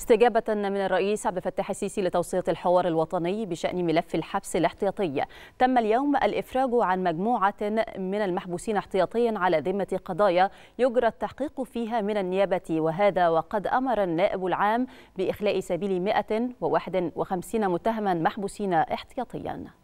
استجابة من الرئيس عبد الفتاح السيسي لتوصية الحوار الوطني بشأن ملف الحبس الاحتياطي تم اليوم الإفراج عن مجموعة من المحبوسين احتياطيا على ذمة قضايا يجرى التحقيق فيها من النيابة وهذا وقد أمر النائب العام بإخلاء سبيل 151 متهما محبوسين احتياطيا